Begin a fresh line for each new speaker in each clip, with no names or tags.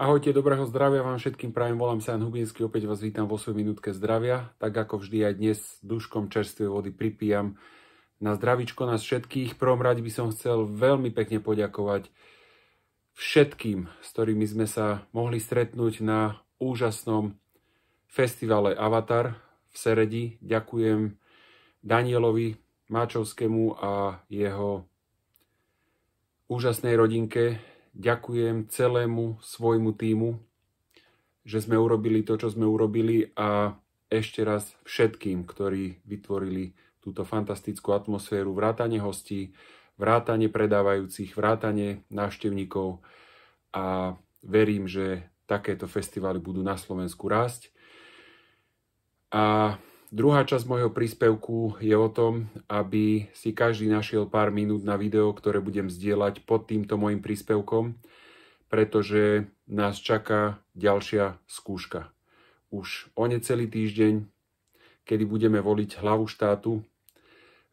Ahojte, dobrého zdravia vám všetkým prajem, volám sa Jan Hubinsky, opäť vás vítam vo svojej minútke zdravia. Tak ako vždy aj dnes duškom čerstvej vody pripijam na zdravičko nás všetkých. Prvom rade by som chcel veľmi pekne poďakovať všetkým, s ktorými sme sa mohli stretnúť na úžasnom festivale Avatar v Seredi. Ďakujem Danielovi Máčovskému a jeho úžasnej rodinke, Ďakujem celému svojmu týmu, že sme urobili to, čo sme urobili a ešte raz všetkým, ktorí vytvorili túto fantastickú atmosféru, vrátane hostí, vrátane predávajúcich, vrátane návštevníkov a verím, že takéto festivály budú na Slovensku rásť. A Druhá časť môjho príspevku je o tom, aby si každý našiel pár minút na video, ktoré budem zdieľať pod týmto môjim príspevkom, pretože nás čaká ďalšia skúška. Už o necelý týždeň, kedy budeme voliť hlavu štátu,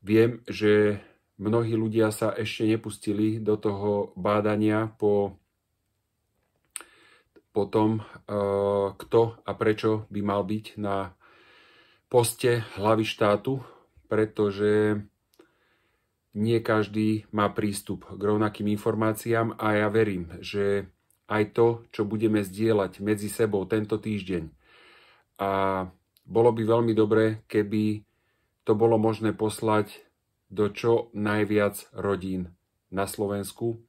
viem, že mnohí ľudia sa ešte nepustili do toho bádania po, po tom, eh, kto a prečo by mal byť na poste hlavy štátu, pretože nie každý má prístup k rovnakým informáciám a ja verím, že aj to, čo budeme zdieľať medzi sebou tento týždeň a bolo by veľmi dobré, keby to bolo možné poslať do čo najviac rodín na Slovensku.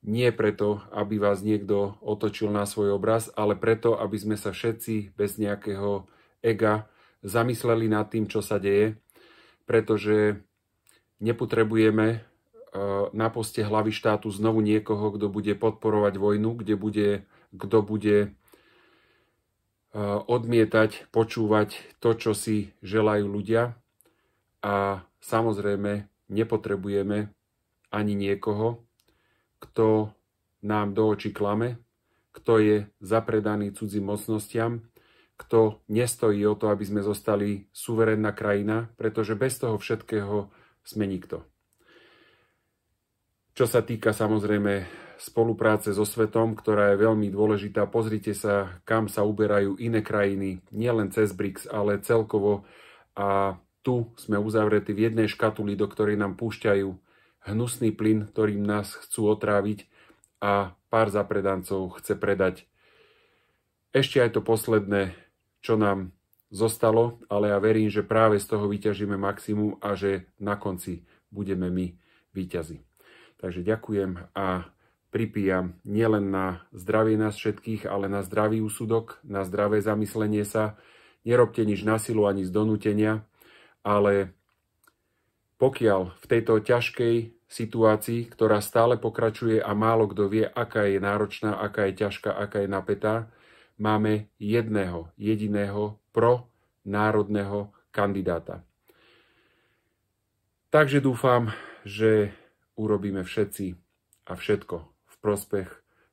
Nie preto, aby vás niekto otočil na svoj obraz, ale preto, aby sme sa všetci bez nejakého ega zamysleli nad tým, čo sa deje, pretože nepotrebujeme e, na poste hlavy štátu znovu niekoho, kto bude podporovať vojnu, kde bude, kto bude e, odmietať, počúvať to, čo si želajú ľudia. A samozrejme nepotrebujeme ani niekoho, kto nám do očí klame, kto je zapredaný cudzím mocnostiam kto nestojí o to, aby sme zostali suverénna krajina, pretože bez toho všetkého sme nikto. Čo sa týka samozrejme spolupráce so svetom, ktorá je veľmi dôležitá, pozrite sa, kam sa uberajú iné krajiny, nielen cez BRICS, ale celkovo. A tu sme uzavretí v jednej škatuli, do ktorej nám púšťajú hnusný plyn, ktorým nás chcú otráviť a pár zapredancov chce predať. Ešte aj to posledné, čo nám zostalo, ale ja verím, že práve z toho vyťažíme maximum a že na konci budeme my výťazi. Takže ďakujem a pripíjam nielen na zdravie nás všetkých, ale na zdravý úsudok, na zdravé zamyslenie sa. Nerobte nič na silu ani z donútenia, ale pokiaľ v tejto ťažkej situácii, ktorá stále pokračuje a málo kto vie, aká je náročná, aká je ťažká, aká je napätá, máme jedného, jediného pro národného kandidáta. Takže dúfam, že urobíme všetci a všetko v prospech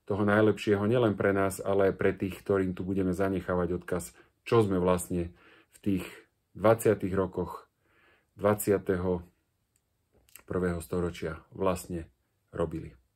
toho najlepšieho nielen pre nás, ale aj pre tých, ktorým tu budeme zanechávať odkaz, čo sme vlastne v tých 20. rokoch 21. storočia vlastne robili.